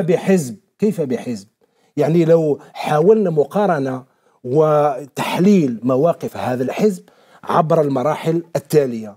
بحزب كيف بحزب يعني لو حاولنا مقارنة وتحليل مواقف هذا الحزب عبر المراحل التالية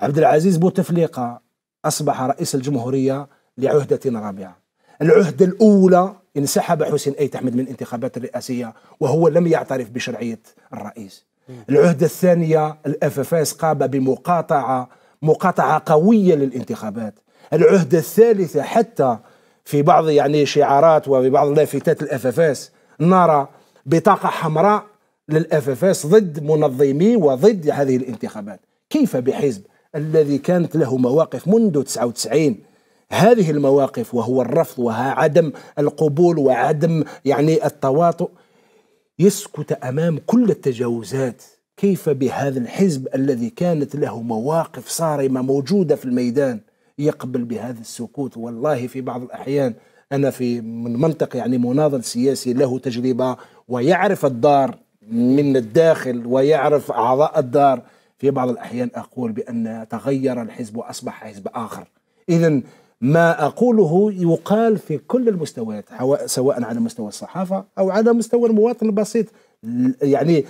عبد العزيز بوتفليقة أصبح رئيس الجمهورية لعهدة رابعة العهدة الأولى انسحب حسين أيت أحمد من الانتخابات الرئاسية وهو لم يعترف بشرعية الرئيس العهدة الثانية الأفافاس قام بمقاطعة مقاطعة قوية للانتخابات العهدة الثالثة حتى في بعض يعني شعارات وفي بعض لافتات الاف اف اس نرى بطاقه حمراء للاف اف اس ضد منظمي وضد هذه الانتخابات كيف بحزب الذي كانت له مواقف منذ 99 هذه المواقف وهو الرفض وعدم القبول وعدم يعني التواطؤ يسكت امام كل التجاوزات كيف بهذا الحزب الذي كانت له مواقف صارمه موجوده في الميدان يقبل بهذا السكوت والله في بعض الأحيان أنا في من منطق يعني مناضل سياسي له تجربة ويعرف الدار من الداخل ويعرف أعضاء الدار في بعض الأحيان أقول بأن تغير الحزب وأصبح حزب آخر إذا ما أقوله يقال في كل المستويات سواء على مستوى الصحافة أو على مستوى المواطن البسيط يعني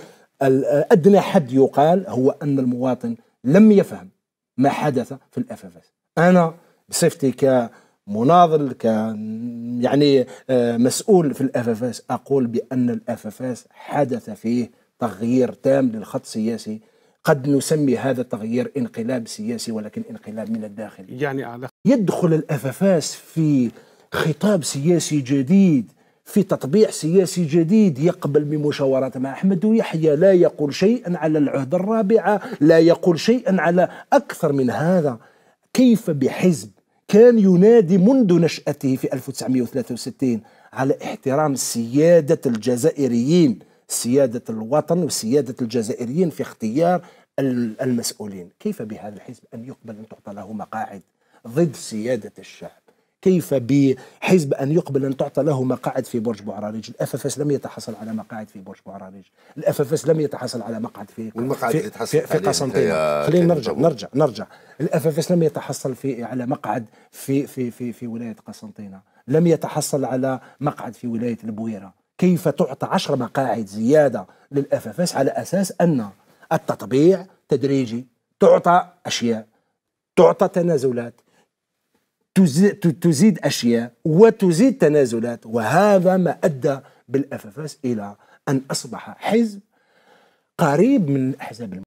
أدنى حد يقال هو أن المواطن لم يفهم ما حدث في الأفافات انا بصفتي كمناضل ك يعني آه، مسؤول في الاف اف اس اقول بان الاف اف اس حدث فيه تغيير تام للخط السياسي قد نسمي هذا التغيير انقلاب سياسي ولكن انقلاب من الداخل يعني على يدخل الافافاس في خطاب سياسي جديد في تطبيع سياسي جديد يقبل بمشاورات مع احمد ويحيى لا يقول شيئا على العهده الرابعه لا يقول شيئا على اكثر من هذا كيف بحزب كان ينادي منذ نشأته في 1963 على احترام سيادة الجزائريين سيادة الوطن وسيادة الجزائريين في اختيار المسؤولين كيف بهذا الحزب أن يقبل أن تعطى له مقاعد ضد سيادة الشعب كيف بحزب ان يقبل ان تعطى له مقاعد في برج بوعراريج، الاف اف اس لم يتحصل على مقاعد في برج بوعراريج، الاف اف اس لم يتحصل على مقعد في والمقعد في, في, في قسنطينه، خلينا نرجع نرجع نرجع، الاف اف اس لم يتحصل في على مقعد في في في في ولايه قسنطينه، لم يتحصل على مقعد في ولايه البويره، كيف تعطى 10 مقاعد زياده للاف اف اس على اساس ان التطبيع تدريجي تعطى اشياء تعطى تنازلات تزيد أشياء وتزيد تنازلات وهذا ما أدى بالاف إلى أن أصبح حزب قريب من الأحزاب